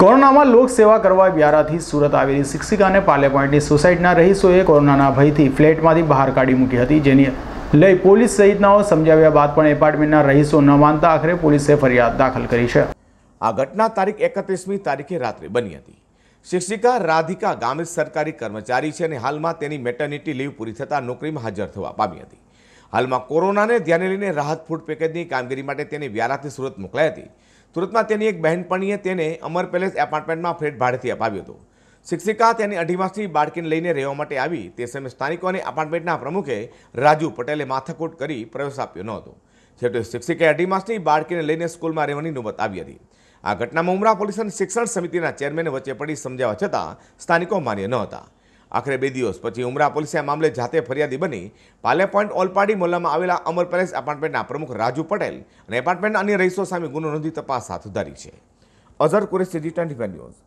કોરોનામાં લોક સેવા કરવા વ્યારાથી સુરત આવેલી શિક્ષિકાને પાલે પોઈન્ટની સોસાયટીના રહીશોએ કોરોનાના ભયથી ફ્લેટમાંથી બહાર કાઢી મૂકી હતી જેની લઈ પોલીસ સહિતનાઓ સમજાવ્યા બાદ પણ એપાર્ટમેન્ટના રહીશો ન માનતા આખરે પોલીસે ફરિયાદ દાખલ કરી છે આ ઘટના તારીખ એકત્રીસમી તારીખે રાત્રે બની હતી શિક્ષિકા રાધિકા ગામે સરકારી કર્મચારી છે અને હાલમાં તેની મેટર્નિટી લીવ પૂરી થતાં નોકરીમાં હાજર થવા પામી હતી હાલમાં કોરોનાને ધ્યાને લઈને રાહત ફૂડ પેકેજની કામગીરી માટે તેને વ્યારાથી સુરત મોકલાઈ હતી સુરતમાં તેની એક બહેનપણીએ તેને અમર પેલેસ એપાર્ટમેન્ટમાં ફ્લેટ ભાડેથી અપાવ્યો હતો શિક્ષિકા તેની અઢી માસની બાળકીને લઈને રહેવા માટે આવી તે સમયે સ્થાનિકોને એપાર્ટમેન્ટના પ્રમુખે રાજુ પટેલે માથાકૂટ કરી પ્રવેશ આપ્યો ન હતો છેવટે શિક્ષિકાએ અઢી માસની બાળકીને લઈને સ્કૂલમાં રહેવાની નોબત આવી હતી આ ઘટનામાં ઉમરા પોલીસ અને શિક્ષણ સમિતિના ચેરમેન વચ્ચે પડી સમજાવવા છતાં સ્થાનિકો માન્ય ન હતા આખરે બે દિવસ પછી ઉમરા પોલીસે આ મામલે જાતે ફરિયાદી બની પાલે પોઈન્ટ ઓલપાડી મોલ્લામાં આવેલા અમર પેલેસ એપાર્ટમેન્ટના પ્રમુખ રાજુ પટેલ અને એપાર્ટમેન્ટના અન્ય રહીશો સામે ગુનો નોંધી તપાસ હાથ ધરી છે અઝર કુરેશ ડિજિટલ ન્યૂઝ